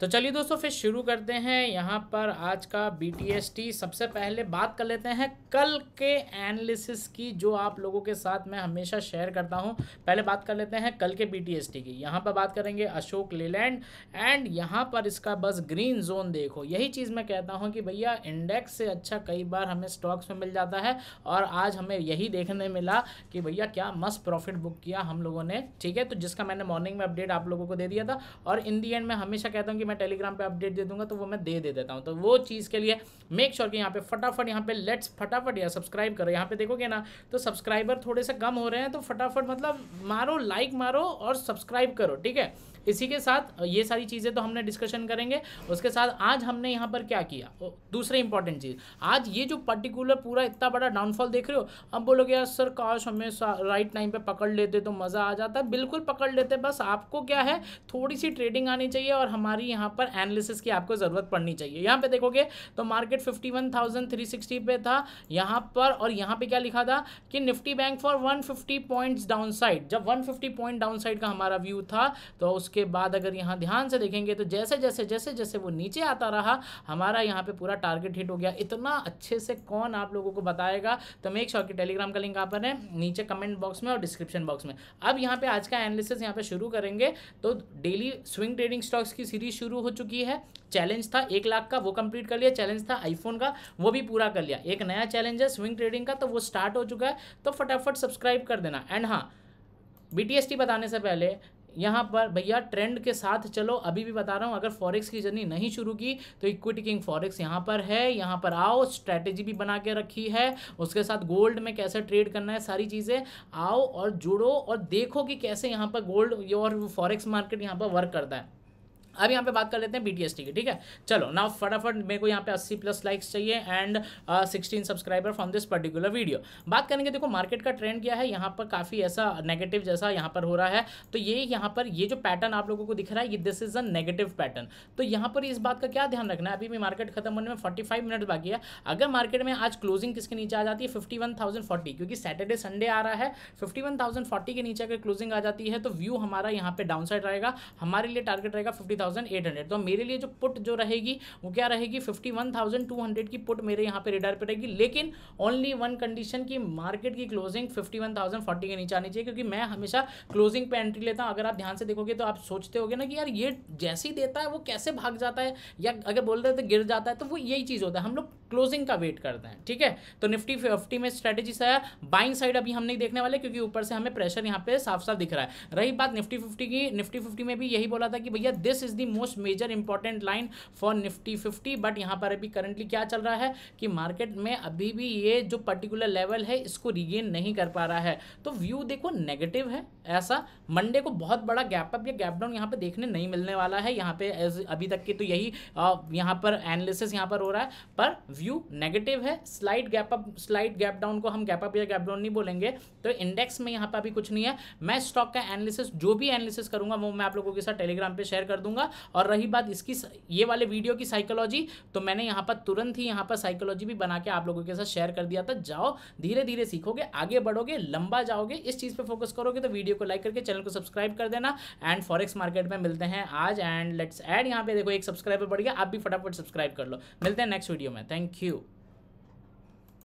तो चलिए दोस्तों फिर शुरू करते हैं यहाँ पर आज का बी टी सबसे पहले बात कर लेते हैं कल के एनालिसिस की जो आप लोगों के साथ मैं हमेशा शेयर करता हूँ पहले बात कर लेते हैं कल के बी टी की यहाँ पर बात करेंगे अशोक लेलैंड एंड यहाँ पर इसका बस ग्रीन जोन देखो यही चीज़ मैं कहता हूँ कि भैया इंडेक्स से अच्छा कई बार हमें स्टॉक्स में मिल जाता है और आज हमें यही देखने मिला कि भैया क्या मस्त प्रॉफिट बुक किया हम लोगों ने ठीक है तो जिसका मैंने मॉर्निंग में अपडेट आप लोगों को दे दिया था और इन दी एंड मैं हमेशा कहता हूँ कि मैं टेलीग्राम पे अपडेट दे दूंगा तो वो मैं दे दे देता हूँ तो वो चीज़ के लिए मेक श्योर sure कि यहाँ पे फटाफट यहाँ पे लेट्स फटाफट या सब्सक्राइब करो यहाँ पे देखोगे ना तो सब्सक्राइबर थोड़े से कम हो रहे हैं तो फटाफट मतलब मारो लाइक मारो और सब्सक्राइब करो ठीक है इसी के साथ ये सारी चीज़ें तो हमने डिस्कशन करेंगे उसके साथ आज हमने यहाँ पर क्या किया दूसरी इंपॉर्टेंट चीज़ आज ये जो पर्टिकुलर पूरा इतना बड़ा डाउनफॉल देख रहे हो अब बोलोगे यार सर काश हमें राइट टाइम पे पकड़ लेते तो मज़ा आ जाता बिल्कुल पकड़ लेते बस आपको क्या है थोड़ी सी ट्रेडिंग आनी चाहिए और हमारी यहाँ पर एनालिसिस की आपको ज़रूरत पड़नी चाहिए यहाँ पे देखोगे तो मार्केट 51,360 पे था यहाँ पर और यहाँ पे क्या लिखा था कि Nifty bank for 150 points downside जब 150 पॉइंट डाउनसाइड का हमारा व्यू था तो उसके बाद अगर यहाँ ध्यान से देखेंगे तो जैसे जैसे जैसे जैसे वो नीचे आता रहा हमारा यहाँ पर पूरा टारगेट हिट हो गया इतना अच्छे से कौन आप लोगों को बताएगा तो मेक श्योर कि टेलीग्राम का लिंक आप पर है नीचे कमेंट बॉक्स में और डिस्क्रिप्शन बॉक्स में अब यहाँ पर आज का एनालिसिस यहाँ पर शुरू करेंगे तो डेली स्विंग ट्रेडिंग स्टॉक्स की सीरीज शुरू हो चुकी है चैलेंज था एक लाख का वो कंप्लीट कर लिया चैलेंज था आईफोन का वो भी पूरा कर लिया एक नया चैलेंज है स्विंग ट्रेडिंग का तो वो स्टार्ट हो चुका है तो फटाफट सब्सक्राइब कर देना एंड हाँ बी बताने से पहले यहाँ पर भैया ट्रेंड के साथ चलो अभी भी बता रहा हूँ अगर फॉरेक्स की जर्नी नहीं शुरू की तो इक्विटी किंग फॉरेक्स यहाँ पर है यहाँ पर आओ स्ट्रैटेजी भी बना के रखी है उसके साथ गोल्ड में कैसे ट्रेड करना है सारी चीज़ें आओ और जुड़ो और देखो कि कैसे यहाँ पर गोल्ड और फॉरेक्स मार्केट यहाँ पर वर्क करता है अब यहाँ पे बात कर लेते हैं बी की ठीक है चलो ना फटाफट मेरे को यहाँ पे 80 प्लस लाइक्स चाहिए and sixteen subscriber from this particular video बात करेंगे देखो मार्केट का ट्रेंड क्या है यहाँ पर काफ़ी ऐसा नेगेटिव जैसा यहाँ पर हो रहा है तो ये यहाँ पर ये जो पैटर्न आप लोगों को दिख रहा है ये this is a negative pattern तो यहाँ पर इस बात का क्या ध्यान रखना है अभी भी मार्केट खत्म होने में फोर्टी मिनट बाकी है अगर मार्केट में आज क्लोजिंग किसके नीचे आ जाती है फिफ्टी क्योंकि सैटरडे संडे आ रहा है फिफ्टी के नीचे अगर क्लोजिंग आ जाती है तो व्यू हमारा यहाँ पे डाउन साइड रहेगा हमारे लिए टारगेट रहेगा फिफ्टी थाउजेंड तो मेरे लिए जो पुट जो रहेगी वो क्या रहेगी fifty one thousand two hundred की पुट मेरे यहाँ पे रेडार पे रहेगी लेकिन ओनली वन कंडीशन की मार्केट की closing fifty one thousand forty के नीचे आनी चाहिए क्योंकि मैं हमेशा क्लोजिंग पे एंट्री लेता हूँ अगर आप ध्यान से देखोगे तो आप सोचते हो ना कि यार ये जैसे ही देता है वो कैसे भाग जाता है या अगर बोल रहे तो गिर जाता है तो वो यही चीज़ होता है हम लोग क्लोजिंग का वेट करते हैं ठीक है तो निफ्टी फिफ्टी में स्ट्रेटेजी है बाइंग साइड अभी हम नहीं देखने वाले क्योंकि ऊपर से हमें प्रेशर यहाँ पे साफ साफ दिख रहा है रही बात निफ्टी फिफ्टी की निफ्टी फिफ्टी में भी यही बोला था कि भैया this is the most major important line for Nifty fifty but यहाँ पर अभी करंटली क्या चल रहा है कि मार्केट में अभी भी ये जो पर्टिकुलर लेवल है इसको रिगेन नहीं कर पा रहा है तो व्यू देखो नेगेटिव है ऐसा मंडे को बहुत बड़ा गैप अप या गैप डाउन यहाँ पे देखने नहीं मिलने वाला है यहाँ पे अभी तक की तो यही यहाँ पर एनालिसिस यहाँ पर हो रहा है पर व्यू नेगेटिव है slide gap up slide gap down को हम गैप अप या गैप डाउन नहीं बोलेंगे तो इंडेक्स में यहाँ पर अभी कुछ नहीं है मैं स्टॉक का एनालिसिस जो भी एनालिसिस करूँगा वो मैं आप लोगों के साथ टेलीग्राम पर शेयर कर दूंगा दूंगा और रही बात इसकी ये वाले वीडियो की साइकोलॉजी तो मैंने यहाँ पर तुरंत ही यहाँ पर साइकोलॉजी भी बना के आप लोगों के साथ शेयर कर दिया था जाओ धीरे धीरे सीखोगे आगे बढ़ोगे लंबा जाओगे इस चीज़ पर फोकस करोगे तो वीडियो को लाइक करके चैनल को सब्सक्राइब कर देना एंड फॉरेक्स मार्केट में मिलते हैं आज एंड लेट्स एड यहाँ पे देखो एक सब्सक्राइबर बढ़ गया आप भी फटाफट सब्सक्राइब कर लो मिलते हैं नेक्स्ट वीडियो में थैंक यू